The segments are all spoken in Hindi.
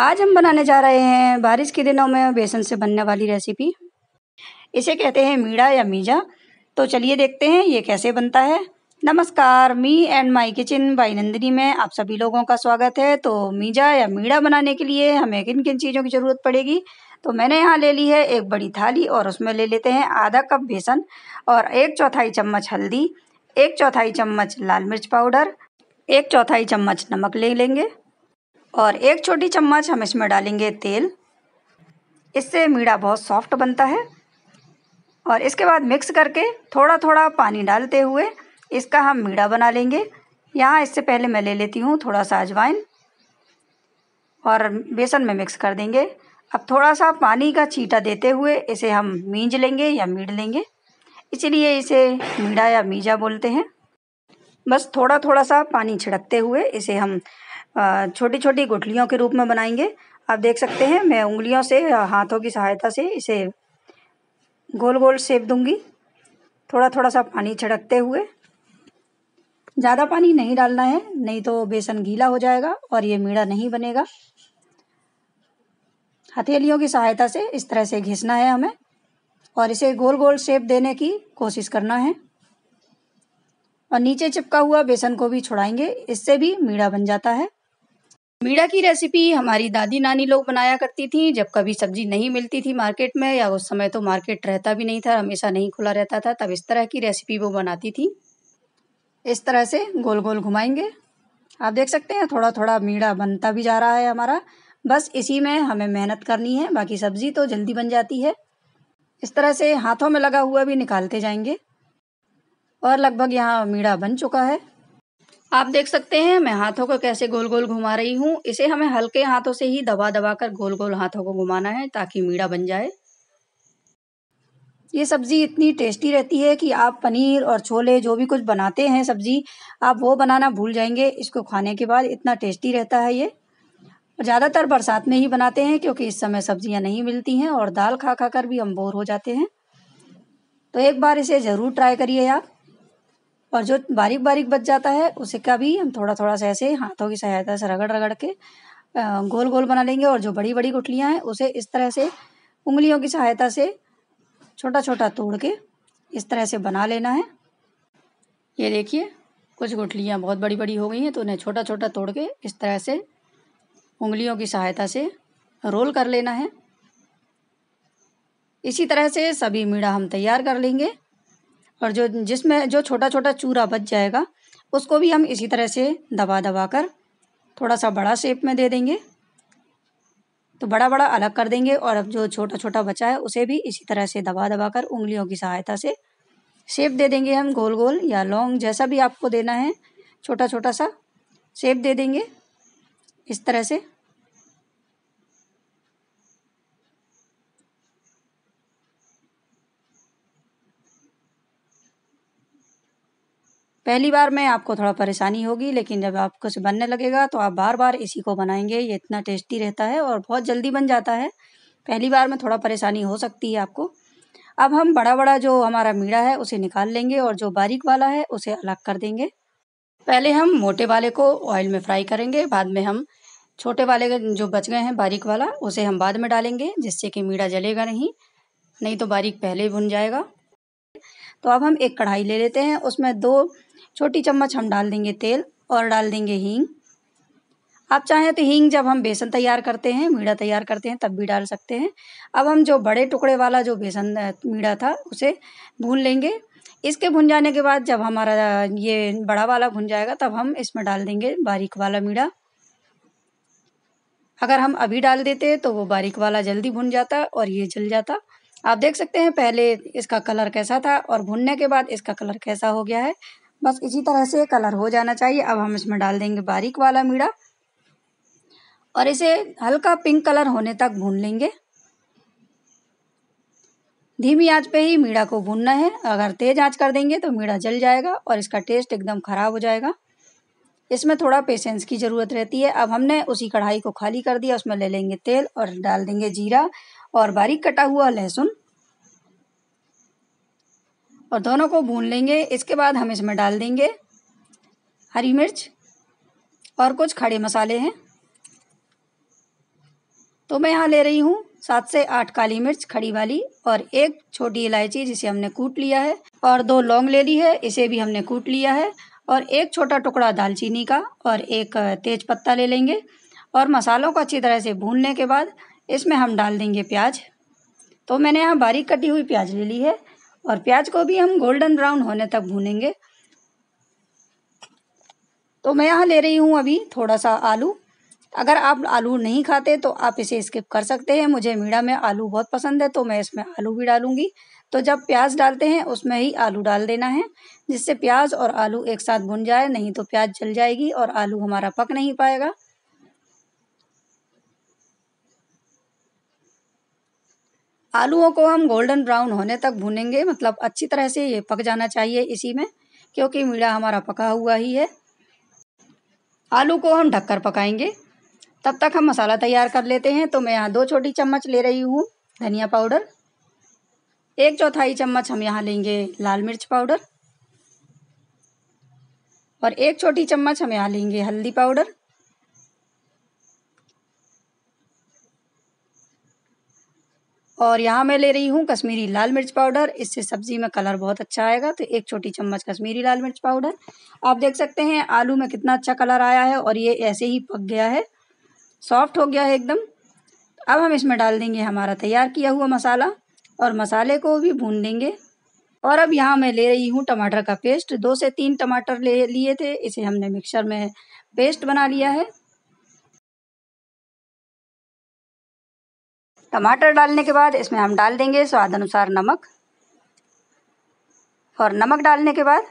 आज हम बनाने जा रहे हैं बारिश के दिनों में बेसन से बनने वाली रेसिपी इसे कहते हैं मीड़ा या मीजा तो चलिए देखते हैं ये कैसे बनता है नमस्कार me and my kitchen by Nandini में आप सभी लोगों का स्वागत है तो मीजा या मीड़ा बनाने के लिए हमें किन किन चीज़ों की ज़रूरत पड़ेगी तो मैंने यहाँ ले ली है एक बड़ी थाली और उसमें ले लेते हैं आधा कप बेसन और एक चौथाई चम्मच हल्दी एक चौथाई चम्मच लाल मिर्च पाउडर एक चौथाई चम्मच नमक ले लेंगे और एक छोटी चम्मच हम इसमें डालेंगे तेल इससे मीठा बहुत सॉफ्ट बनता है और इसके बाद मिक्स करके थोड़ा थोड़ा पानी डालते हुए इसका हम मीड़ा बना लेंगे यहाँ इससे पहले मैं ले लेती हूँ थोड़ा सा अजवाइन और बेसन में मिक्स कर देंगे अब थोड़ा सा पानी का छीटा देते हुए इसे हम मींज लेंगे या मीड़ लेंगे इसलिए इसे मीठा या मीजा बोलते हैं बस थोड़ा थोड़ा सा पानी छिड़कते हुए इसे हम छोटी छोटी गुठलियों के रूप में बनाएंगे आप देख सकते हैं मैं उंगलियों से हाथों की सहायता से इसे गोल गोल सेप दूंगी थोड़ा थोड़ा सा पानी छिड़कते हुए ज़्यादा पानी नहीं डालना है नहीं तो बेसन गीला हो जाएगा और ये मीड़ा नहीं बनेगा हथेलियों की सहायता से इस तरह से घिसना है हमें और इसे गोल गोल शेप देने की कोशिश करना है और नीचे चिपका हुआ बेसन को भी छुड़ाएंगे इससे भी मीड़ा बन जाता है मीड़ा की रेसिपी हमारी दादी नानी लोग बनाया करती थी जब कभी सब्जी नहीं मिलती थी मार्केट में या उस समय तो मार्केट रहता भी नहीं था हमेशा नहीं खुला रहता था तब इस तरह की रेसिपी वो बनाती थी इस तरह से गोल गोल घुमाएंगे आप देख सकते हैं थोड़ा थोड़ा मीड़ा बनता भी जा रहा है हमारा बस इसी में हमें मेहनत करनी है बाकी सब्ज़ी तो जल्दी बन जाती है इस तरह से हाथों में लगा हुआ भी निकालते जाएंगे और लगभग यहाँ मीड़ा बन चुका है आप देख सकते हैं मैं हाथों को कैसे गोल गोल घुमा रही हूँ इसे हमें हल्के हाथों से ही दबा दबा कर गोल गोल हाथों को घुमाना है ताकि मीड़ा बन जाए ये सब्ज़ी इतनी टेस्टी रहती है कि आप पनीर और छोले जो भी कुछ बनाते हैं सब्ज़ी आप वो बनाना भूल जाएंगे इसको खाने के बाद इतना टेस्टी रहता है ये ज़्यादातर बरसात में ही बनाते हैं क्योंकि इस समय सब्ज़ियाँ नहीं मिलती हैं और दाल खा खा कर भी हम बोर हो जाते हैं तो एक बार इसे ज़रूर ट्राई करिए आप और जो बारीक बारीक बच जाता है उसे का भी हम थोड़ा थोड़ा सा ऐसे हाथों की सहायता से रगड़ रगड़ के गोल गोल बना लेंगे और जो बड़ी बड़ी गुठलियाँ हैं उसे इस तरह से उंगलियों की सहायता से छोटा छोटा तोड़ के इस तरह से बना लेना है ये देखिए कुछ गुठलियाँ बहुत बड़ी बड़ी हो गई हैं तो उन्हें छोटा छोटा तोड़ के इस तरह से उंगलियों की सहायता से रोल कर लेना है इसी तरह से सभी मीड़ा हम तैयार कर लेंगे और जो जिसमें जो छोटा छोटा चूरा बच जाएगा उसको भी हम इसी तरह से दबा दबा कर थोड़ा सा बड़ा शेप में दे देंगे तो बड़ा बड़ा अलग कर देंगे और अब जो छोटा छोटा बचा है उसे भी इसी तरह से दबा दबा कर उंगलियों की सहायता से शेप दे देंगे हम गोल गोल या लॉन्ग जैसा भी आपको देना है छोटा छोटा सा शेप दे देंगे इस तरह से पहली बार में आपको थोड़ा परेशानी होगी लेकिन जब आप कुछ बनने लगेगा तो आप बार बार इसी को बनाएंगे ये इतना टेस्टी रहता है और बहुत जल्दी बन जाता है पहली बार में थोड़ा परेशानी हो सकती है आपको अब हम बड़ा बड़ा जो हमारा मीड़ा है उसे निकाल लेंगे और जो बारीक वाला है उसे अलग कर देंगे पहले हम मोटे वाले को ऑयल में फ्राई करेंगे बाद में हम छोटे वाले जो बच गए हैं बारीक वाला उसे हम बाद में डालेंगे जिससे कि मीड़ा जलेगा नहीं नहीं तो बारीक पहले भुन जाएगा तो अब हम एक कढ़ाई ले लेते हैं उसमें दो छोटी चम्मच हम डाल देंगे तेल और डाल देंगे हींग आप चाहें तो हींग जब हम बेसन तैयार करते हैं मीड़ा तैयार करते हैं तब भी डाल सकते हैं अब हम जो बड़े टुकड़े वाला जो बेसन मीड़ा था उसे भून लेंगे इसके भुन जाने के बाद जब हमारा ये बड़ा वाला भुन जाएगा तब हम इसमें डाल देंगे बारीक वाला मीड़ा अगर हम अभी डाल देते तो वो बारीक वाला जल्दी भुन जाता और ये जल जाता आप देख सकते हैं पहले इसका कलर कैसा था और भुनने के बाद इसका कलर कैसा हो गया है बस इसी तरह से कलर हो जाना चाहिए अब हम इसमें डाल देंगे बारीक वाला मीड़ा और इसे हल्का पिंक कलर होने तक भून लेंगे धीमी आंच पे ही मीड़ा को भूनना है अगर तेज आंच कर देंगे तो मीड़ा जल जाएगा और इसका टेस्ट एकदम ख़राब हो जाएगा इसमें थोड़ा पेशेंस की ज़रूरत रहती है अब हमने उसी कढ़ाई को खाली कर दिया उसमें ले लेंगे तेल और डाल देंगे जीरा और बारीक कटा हुआ लहसुन और दोनों को भून लेंगे इसके बाद हम इसमें डाल देंगे हरी मिर्च और कुछ खड़े मसाले हैं तो मैं यहाँ ले रही हूँ सात से आठ काली मिर्च खड़ी वाली और एक छोटी इलायची जिसे हमने कूट लिया है और दो लौंग ले ली है इसे भी हमने कूट लिया है और एक छोटा टुकड़ा दालचीनी का और एक तेज पत्ता ले लेंगे और मसालों को अच्छी तरह से भूनने के बाद इसमें हम डाल देंगे प्याज तो मैंने यहाँ बारीक कटी हुई प्याज ले ली है और प्याज को भी हम गोल्डन ब्राउन होने तक भूनेंगे तो मैं यहाँ ले रही हूँ अभी थोड़ा सा आलू अगर आप आलू नहीं खाते तो आप इसे स्किप कर सकते हैं मुझे मीणा में आलू बहुत पसंद है तो मैं इसमें आलू भी डालूँगी तो जब प्याज डालते हैं उसमें ही आलू डाल देना है जिससे प्याज और आलू एक साथ भुन जाए नहीं तो प्याज जल जाएगी और आलू हमारा पक नहीं पाएगा आलूओं को हम गोल्डन ब्राउन होने तक भूनेंगे मतलब अच्छी तरह से ये पक जाना चाहिए इसी में क्योंकि मीड़ा हमारा पका हुआ ही है आलू को हम ढककर पकाएंगे तब तक हम मसाला तैयार कर लेते हैं तो मैं यहाँ दो छोटी चम्मच ले रही हूँ धनिया पाउडर एक चौथाई चम्मच हम यहाँ लेंगे लाल मिर्च पाउडर और एक छोटी चम्मच हम यहाँ लेंगे हल्दी पाउडर और यहाँ मैं ले रही हूँ कश्मीरी लाल मिर्च पाउडर इससे सब्ज़ी में कलर बहुत अच्छा आएगा तो एक छोटी चम्मच कश्मीरी लाल मिर्च पाउडर आप देख सकते हैं आलू में कितना अच्छा कलर आया है और ये ऐसे ही पक गया है सॉफ्ट हो गया है एकदम अब हम इसमें डाल देंगे हमारा तैयार किया हुआ मसाला और मसाले को भी भून देंगे और अब यहाँ मैं ले रही हूँ टमाटर का पेस्ट दो से तीन टमाटर ले लिए थे इसे हमने मिक्सर में पेस्ट बना लिया है टमाटर डालने के बाद इसमें हम डाल देंगे स्वाद अनुसार नमक और नमक डालने के बाद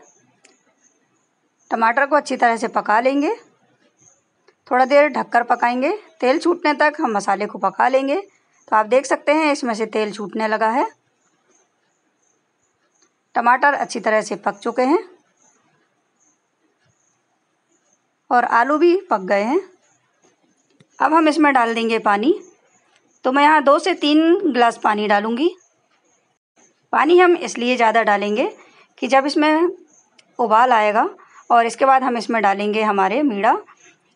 टमाटर को अच्छी तरह से पका लेंगे थोड़ा देर ढककर पकाएंगे तेल छूटने तक हम मसाले को पका लेंगे तो आप देख सकते हैं इसमें से तेल छूटने लगा है टमाटर अच्छी तरह से पक चुके हैं और आलू भी पक गए हैं अब हम इसमें डाल देंगे पानी तो मैं यहाँ दो से तीन गिलास पानी डालूँगी पानी हम इसलिए ज़्यादा डालेंगे कि जब इसमें उबाल आएगा और इसके बाद हम इसमें डालेंगे हमारे मीड़ा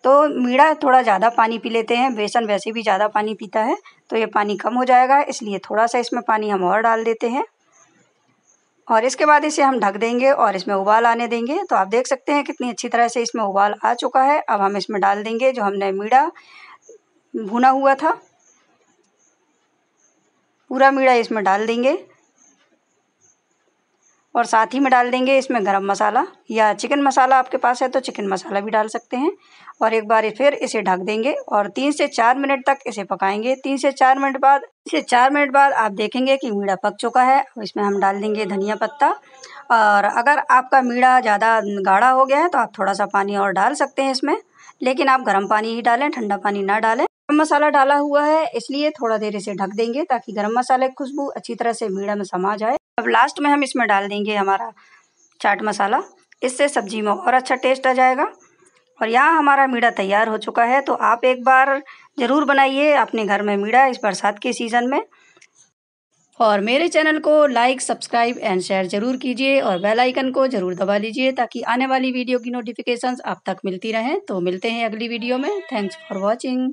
तो मीड़ा थोड़ा ज़्यादा पानी पी लेते हैं बेसन वैसे भी ज़्यादा पानी पीता है तो ये पानी कम हो जाएगा इसलिए थोड़ा सा इसमें पानी हम और डाल देते हैं और इसके बाद इसे हम ढक देंगे और इसमें उबाल आने देंगे तो आप देख सकते हैं कितनी अच्छी तरह से इसमें उबाल आ चुका है अब हम इसमें डाल देंगे जो हमने मीड़ा भुना हुआ था पूरा मीड़ा इसमें डाल देंगे और साथ ही में डाल देंगे इसमें गरम मसाला या चिकन मसाला आपके पास है तो चिकन मसाला भी डाल सकते हैं और एक बार फिर इसे ढक देंगे और तीन से चार मिनट तक इसे पकाएंगे तीन से चार मिनट बाद तीन से चार मिनट बाद आप देखेंगे कि मीड़ा पक चुका है इसमें हम डाल देंगे धनिया पत्ता और अगर आपका मीड़ा ज़्यादा गाढ़ा हो गया है तो आप थोड़ा सा पानी और डाल सकते हैं इसमें लेकिन आप गर्म पानी ही डालें ठंडा पानी ना डालें गर्म मसाला डाला हुआ है इसलिए थोड़ा देर इसे ढक देंगे ताकि गर्म मसाले की खुशबू अच्छी तरह से मीड़ा में समा जाए अब लास्ट में हम इसमें डाल देंगे हमारा चाट मसाला इससे सब्जी में और अच्छा टेस्ट आ जाएगा और यहाँ हमारा मीड़ा तैयार हो चुका है तो आप एक बार ज़रूर बनाइए अपने घर में मीड़ा इस बरसात के सीज़न में और मेरे चैनल को लाइक सब्सक्राइब एंड शेयर जरूर कीजिए और बेल आइकन को जरूर दबा लीजिए ताकि आने वाली वीडियो की नोटिफिकेशंस आप तक मिलती रहें तो मिलते हैं अगली वीडियो में थैंक्स फॉर वॉचिंग